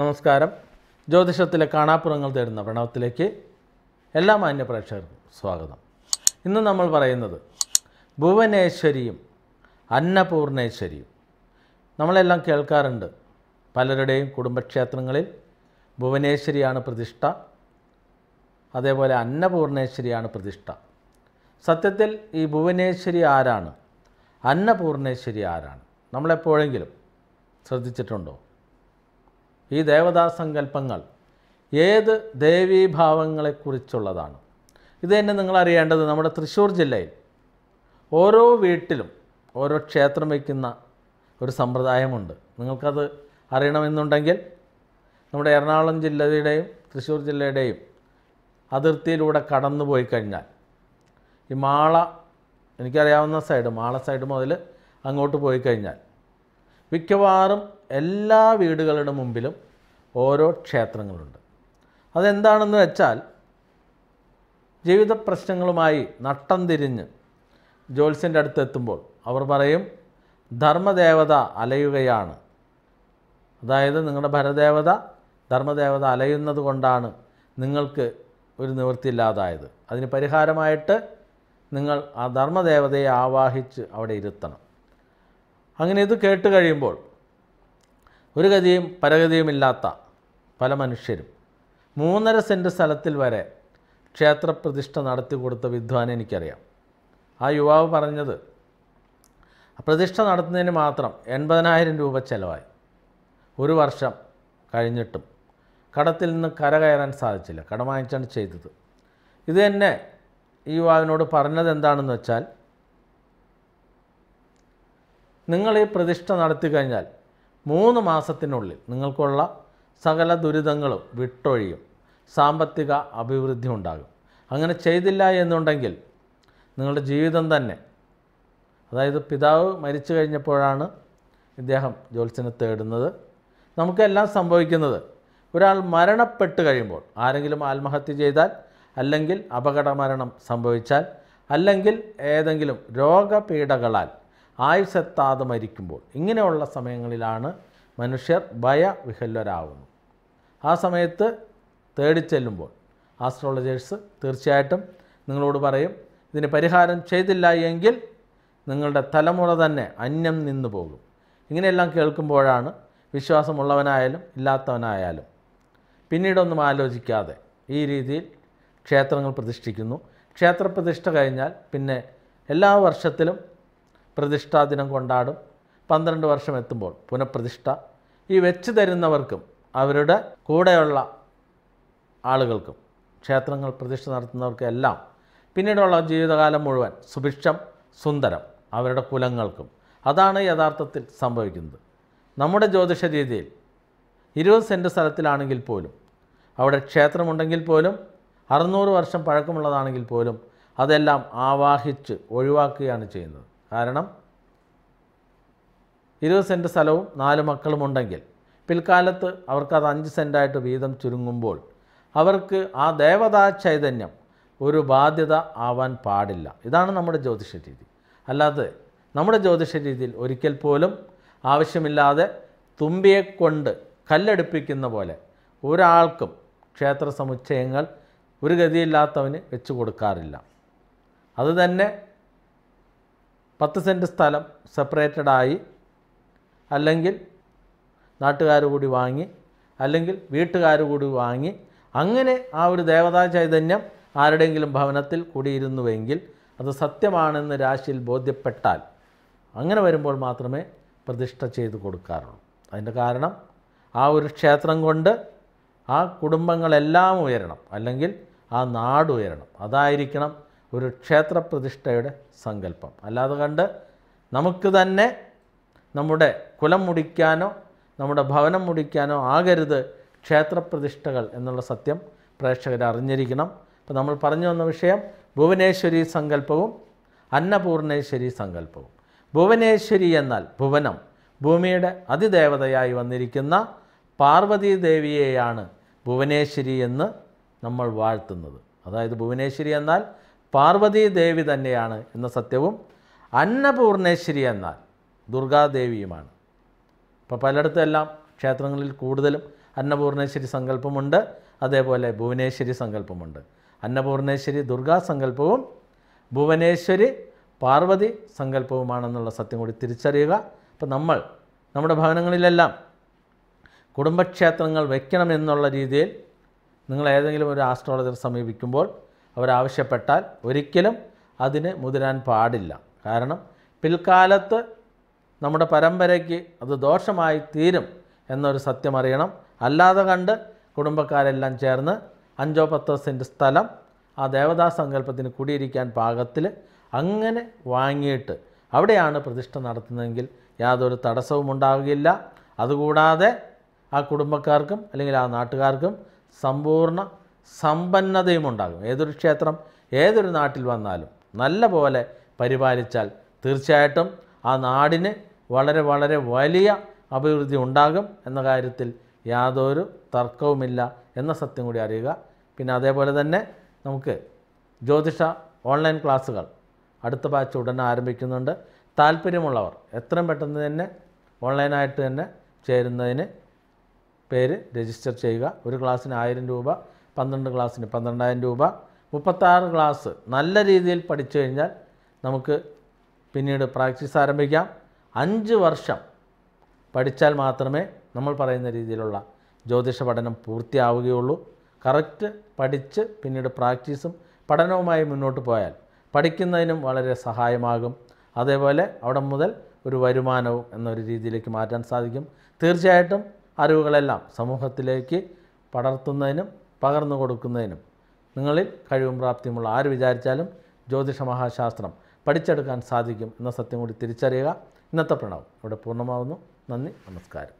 നമസ്കാരം ജ്യോതിഷത്തിലെ കാണാപ്പുറങ്ങൾ തേടുന്ന പ്രണവത്തിലേക്ക് എല്ലാ മാന്യ പ്രേക്ഷകർക്കും സ്വാഗതം ഇന്ന് നമ്മൾ പറയുന്നത് ഭുവനേശ്വരിയും അന്നപൂർണേശ്വരിയും നമ്മളെല്ലാം കേൾക്കാറുണ്ട് പലരുടെയും കുടുംബക്ഷേത്രങ്ങളിൽ ഭുവനേശ്വരിയാണ് പ്രതിഷ്ഠ അതേപോലെ അന്നപൂർണേശ്വരിയാണ് പ്രതിഷ്ഠ സത്യത്തിൽ ഈ ഭുവനേശ്വരി ആരാണ് അന്നപൂർണേശ്വരി ആരാണ് നമ്മളെപ്പോഴെങ്കിലും ശ്രദ്ധിച്ചിട്ടുണ്ടോ ഈ ദേവതാസങ്കല്പങ്ങൾ ഏത് ദേവീഭാവങ്ങളെക്കുറിച്ചുള്ളതാണ് ഇത് തന്നെ നിങ്ങൾ അറിയേണ്ടത് നമ്മുടെ തൃശ്ശൂർ ജില്ലയിൽ ഓരോ വീട്ടിലും ഓരോ ക്ഷേത്രം വയ്ക്കുന്ന ഒരു സമ്പ്രദായമുണ്ട് നിങ്ങൾക്കത് അറിയണമെന്നുണ്ടെങ്കിൽ നമ്മുടെ എറണാകുളം ജില്ലയുടെയും തൃശ്ശൂർ ജില്ലയുടെയും അതിർത്തിയിലൂടെ കടന്നു പോയി കഴിഞ്ഞാൽ ഈ മാള എനിക്കറിയാവുന്ന സൈഡ് മാള സൈഡ് മുതൽ അങ്ങോട്ട് പോയി കഴിഞ്ഞാൽ മിക്കവാറും എല്ലാ വീടുകളുടെ മുമ്പിലും ഓരോ ക്ഷേത്രങ്ങളുണ്ട് അതെന്താണെന്ന് വെച്ചാൽ ജീവിത പ്രശ്നങ്ങളുമായി നട്ടം തിരിഞ്ഞ് അടുത്ത് എത്തുമ്പോൾ അവർ പറയും ധർമ്മദേവത അലയുകയാണ് അതായത് നിങ്ങളുടെ ഭരദേവത ധർമ്മദേവത അലയുന്നത് കൊണ്ടാണ് നിങ്ങൾക്ക് ഒരു നിവൃത്തിയില്ലാതായത് അതിന് പരിഹാരമായിട്ട് നിങ്ങൾ ആ ധർമ്മദേവതയെ ആവാഹിച്ച് അവിടെ ഇരുത്തണം അങ്ങനെ ഇത് കേട്ട് കഴിയുമ്പോൾ ഒരു ഗതിയും പരഗതിയുമില്ലാത്ത പല മനുഷ്യരും മൂന്നര സെൻറ്റ് സ്ഥലത്തിൽ വരെ ക്ഷേത്രപ്രതിഷ്ഠ നടത്തി കൊടുത്ത വിദ്വാൻ എനിക്കറിയാം ആ യുവാവ് പറഞ്ഞത് പ്രതിഷ്ഠ നടത്തുന്നതിന് മാത്രം എൺപതിനായിരം രൂപ ചിലവായി ഒരു വർഷം കഴിഞ്ഞിട്ടും കടത്തിൽ നിന്ന് കര കയറാൻ സാധിച്ചില്ല കടം വാങ്ങിച്ചാണ് ചെയ്തത് ഇത് തന്നെ ഈ യുവാവിനോട് പറഞ്ഞത് എന്താണെന്ന് വെച്ചാൽ നിങ്ങൾ ഈ പ്രതിഷ്ഠ നടത്തി കഴിഞ്ഞാൽ മൂന്ന് മാസത്തിനുള്ളിൽ നിങ്ങൾക്കുള്ള സകല ദുരിതങ്ങളും വിട്ടൊഴിയും സാമ്പത്തിക അഭിവൃദ്ധി ഉണ്ടാകും അങ്ങനെ ചെയ്തില്ല എന്നുണ്ടെങ്കിൽ നിങ്ങളുടെ ജീവിതം തന്നെ അതായത് പിതാവ് മരിച്ചു കഴിഞ്ഞപ്പോഴാണ് ഇദ്ദേഹം ജ്യോത്സ്യനെ തേടുന്നത് നമുക്കെല്ലാം സംഭവിക്കുന്നത് ഒരാൾ മരണപ്പെട്ട് കഴിയുമ്പോൾ ആരെങ്കിലും ആത്മഹത്യ ചെയ്താൽ അല്ലെങ്കിൽ അപകട മരണം സംഭവിച്ചാൽ അല്ലെങ്കിൽ ഏതെങ്കിലും രോഗപീഠകളാൽ ആയുസെത്താതെ മരിക്കുമ്പോൾ ഇങ്ങനെയുള്ള സമയങ്ങളിലാണ് മനുഷ്യർ ഭയവിഹല്ലരാകുന്നത് ആ സമയത്ത് ചെല്ലുമ്പോൾ ആസ്ട്രോളജേഴ്സ് തീർച്ചയായിട്ടും നിങ്ങളോട് പറയും ഇതിന് പരിഹാരം ചെയ്തില്ല എങ്കിൽ നിങ്ങളുടെ തലമുറ തന്നെ അന്യം നിന്നു പോകും ഇങ്ങനെയെല്ലാം കേൾക്കുമ്പോഴാണ് വിശ്വാസമുള്ളവനായാലും ഇല്ലാത്തവനായാലും പിന്നീടൊന്നും ആലോചിക്കാതെ ഈ രീതിയിൽ ക്ഷേത്രങ്ങൾ പ്രതിഷ്ഠിക്കുന്നു ക്ഷേത്രപ്രതിഷ്ഠ കഴിഞ്ഞാൽ പിന്നെ എല്ലാ വർഷത്തിലും പ്രതിഷ്ഠാ ദിനം കൊണ്ടാടും പന്ത്രണ്ട് വർഷം എത്തുമ്പോൾ പുനഃപ്രതിഷ്ഠ ഈ വെച്ച് തരുന്നവർക്കും അവരുടെ കൂടെയുള്ള ആളുകൾക്കും ക്ഷേത്രങ്ങൾ പ്രതിഷ്ഠ നടത്തുന്നവർക്കും എല്ലാം പിന്നീടുള്ള ജീവിതകാലം മുഴുവൻ സുഭിക്ഷം സുന്ദരം അവരുടെ കുലങ്ങൾക്കും അതാണ് യഥാർത്ഥത്തിൽ സംഭവിക്കുന്നത് നമ്മുടെ ജ്യോതിഷ രീതിയിൽ ഇരുപത് സെൻറ്റ് സ്ഥലത്തിലാണെങ്കിൽ പോലും അവിടെ ക്ഷേത്രമുണ്ടെങ്കിൽ പോലും അറുന്നൂറ് വർഷം പഴക്കമുള്ളതാണെങ്കിൽ പോലും അതെല്ലാം ആവാഹിച്ച് ഒഴിവാക്കുകയാണ് ചെയ്യുന്നത് കാരണം ഇരുപത് സെൻറ്റ് സ്ഥലവും നാല് മക്കളുമുണ്ടെങ്കിൽ പിൽക്കാലത്ത് അവർക്കത് അഞ്ച് സെൻറ്റായിട്ട് വീതം ചുരുങ്ങുമ്പോൾ അവർക്ക് ആ ദേവതാ ചൈതന്യം ഒരു ബാധ്യത ആവാൻ പാടില്ല ഇതാണ് നമ്മുടെ ജ്യോതിഷ രീതി അല്ലാതെ നമ്മുടെ ജ്യോതിഷ രീതിയിൽ ഒരിക്കൽ പോലും ആവശ്യമില്ലാതെ തുമ്പിയെ കൊണ്ട് കല്ലെടുപ്പിക്കുന്ന പോലെ ഒരാൾക്കും ക്ഷേത്ര സമുച്ചയങ്ങൾ ഒരു ഗതിയില്ലാത്തവന് വെച്ചു കൊടുക്കാറില്ല അതുതന്നെ പത്ത് സെൻറ്റ് സ്ഥലം സെപ്പറേറ്റഡായി അല്ലെങ്കിൽ നാട്ടുകാർ കൂടി വാങ്ങി അല്ലെങ്കിൽ വീട്ടുകാർ കൂടി വാങ്ങി അങ്ങനെ ആ ഒരു ദേവതാ ചൈതന്യം ആരുടെയെങ്കിലും ഭവനത്തിൽ കൂടിയിരുന്നുവെങ്കിൽ അത് സത്യമാണെന്ന് രാശിയിൽ ബോധ്യപ്പെട്ടാൽ അങ്ങനെ വരുമ്പോൾ മാത്രമേ പ്രതിഷ്ഠ ചെയ്തു കൊടുക്കാറുള്ളൂ അതിൻ്റെ കാരണം ആ ഒരു ക്ഷേത്രം കൊണ്ട് ആ കുടുംബങ്ങളെല്ലാം ഉയരണം അല്ലെങ്കിൽ ആ നാട് ഉയരണം അതായിരിക്കണം ഒരു ക്ഷേത്രപ്രതിഷ്ഠയുടെ സങ്കല്പം അല്ലാതെ കണ്ട് നമുക്ക് തന്നെ നമ്മുടെ കുലം മുടിക്കാനോ നമ്മുടെ ഭവനം മുടിക്കാനോ ആകരുത് ക്ഷേത്രപ്രതിഷ്ഠകൾ എന്നുള്ള സത്യം പ്രേക്ഷകർ അറിഞ്ഞിരിക്കണം അപ്പോൾ നമ്മൾ പറഞ്ഞു വന്ന വിഷയം ഭുവനേശ്വരി സങ്കല്പവും അന്നപൂർണേശ്വരി സങ്കല്പവും ഭുവനേശ്വരി എന്നാൽ ഭുവനം ഭൂമിയുടെ അതിദേവതയായി വന്നിരിക്കുന്ന പാർവതീ ദേവിയെയാണ് ഭുവനേശ്വരി എന്ന് നമ്മൾ വാഴ്ത്തുന്നത് അതായത് ഭുവനേശ്വരി എന്നാൽ പാർവതീദേവി തന്നെയാണ് എന്ന സത്യവും അന്നപൂർണേശ്വരി എന്നാൽ ദുർഗാദേവിയുമാണ് ഇപ്പോൾ പലയിടത്തെല്ലാം ക്ഷേത്രങ്ങളിൽ കൂടുതലും അന്നപൂർണേശ്വരി സങ്കല്പമുണ്ട് അതേപോലെ ഭുവനേശ്വരി സങ്കല്പമുണ്ട് അന്നപൂർണേശ്വരി ദുർഗാ സങ്കല്പവും ഭുവനേശ്വരി പാർവതി സങ്കല്പവുമാണെന്നുള്ള സത്യം കൂടി തിരിച്ചറിയുക അപ്പോൾ നമ്മൾ നമ്മുടെ ഭവനങ്ങളിലെല്ലാം കുടുംബക്ഷേത്രങ്ങൾ വയ്ക്കണമെന്നുള്ള രീതിയിൽ നിങ്ങൾ ഏതെങ്കിലും ഒരു ആസ്ട്രോളജർ സമീപിക്കുമ്പോൾ അവരാവശ്യപ്പെട്ടാൽ ഒരിക്കലും അതിന് മുതിരാൻ പാടില്ല കാരണം പിൽക്കാലത്ത് നമ്മുടെ പരമ്പരയ്ക്ക് അത് ദോഷമായി തീരും എന്നൊരു സത്യം അറിയണം അല്ലാതെ കണ്ട് കുടുംബക്കാരെല്ലാം ചേർന്ന് അഞ്ചോ പത്തോ സെൻറ്റ് സ്ഥലം ആ ദേവതാ സങ്കല്പത്തിന് കുടിയിരിക്കാൻ പാകത്തിൽ അങ്ങനെ വാങ്ങിയിട്ട് അവിടെയാണ് പ്രതിഷ്ഠ നടത്തുന്നതെങ്കിൽ യാതൊരു തടസ്സവും ഉണ്ടാവുകയില്ല അതുകൂടാതെ ആ കുടുംബക്കാർക്കും അല്ലെങ്കിൽ ആ നാട്ടുകാർക്കും സമ്പൂർണ്ണ സമ്പന്നതയും ഉണ്ടാകും ഏതൊരു ക്ഷേത്രം ഏതൊരു നാട്ടിൽ വന്നാലും നല്ല പോലെ പരിപാലിച്ചാൽ തീർച്ചയായിട്ടും ആ നാടിന് വളരെ വളരെ വലിയ അഭിവൃദ്ധി ഉണ്ടാകും എന്ന കാര്യത്തിൽ യാതൊരു തർക്കവുമില്ല എന്ന സത്യം കൂടി അറിയുക പിന്നെ അതേപോലെ തന്നെ നമുക്ക് ജ്യോതിഷ ഓൺലൈൻ ക്ലാസ്സുകൾ അടുത്ത ബാച്ച് ഉടനെ ആരംഭിക്കുന്നുണ്ട് താല്പര്യമുള്ളവർ എത്രയും പെട്ടെന്ന് തന്നെ ഓൺലൈനായിട്ട് തന്നെ ചേരുന്നതിന് പേര് രജിസ്റ്റർ ചെയ്യുക ഒരു ക്ലാസ്സിന് ആയിരം രൂപ പന്ത്രണ്ട് ക്ലാസ്സിന് പന്ത്രണ്ടായിരം രൂപ മുപ്പത്താറ് ക്ലാസ് നല്ല രീതിയിൽ പഠിച്ചു കഴിഞ്ഞാൽ നമുക്ക് പിന്നീട് പ്രാക്ടീസ് ആരംഭിക്കാം അഞ്ച് വർഷം പഠിച്ചാൽ മാത്രമേ നമ്മൾ പറയുന്ന രീതിയിലുള്ള ജ്യോതിഷ പഠനം പൂർത്തിയാവുകയുള്ളൂ കറക്റ്റ് പഠിച്ച് പിന്നീട് പ്രാക്ടീസും പഠനവുമായി മുന്നോട്ട് പോയാൽ പഠിക്കുന്നതിനും വളരെ സഹായമാകും അതേപോലെ അവിടെ മുതൽ ഒരു വരുമാനവും എന്നൊരു രീതിയിലേക്ക് മാറ്റാൻ സാധിക്കും തീർച്ചയായിട്ടും അറിവുകളെല്ലാം സമൂഹത്തിലേക്ക് പടർത്തുന്നതിനും പകർന്നു കൊടുക്കുന്നതിനും നിങ്ങളിൽ കഴിവും പ്രാപ്തിയുമുള്ള ആര് വിചാരിച്ചാലും ജ്യോതിഷ മഹാശാസ്ത്രം പഠിച്ചെടുക്കാൻ സാധിക്കും എന്ന സത്യം കൂടി തിരിച്ചറിയുക ഇന്നത്തെ പ്രണവം ഇവിടെ പൂർണ്ണമാകുന്നു നന്ദി നമസ്കാരം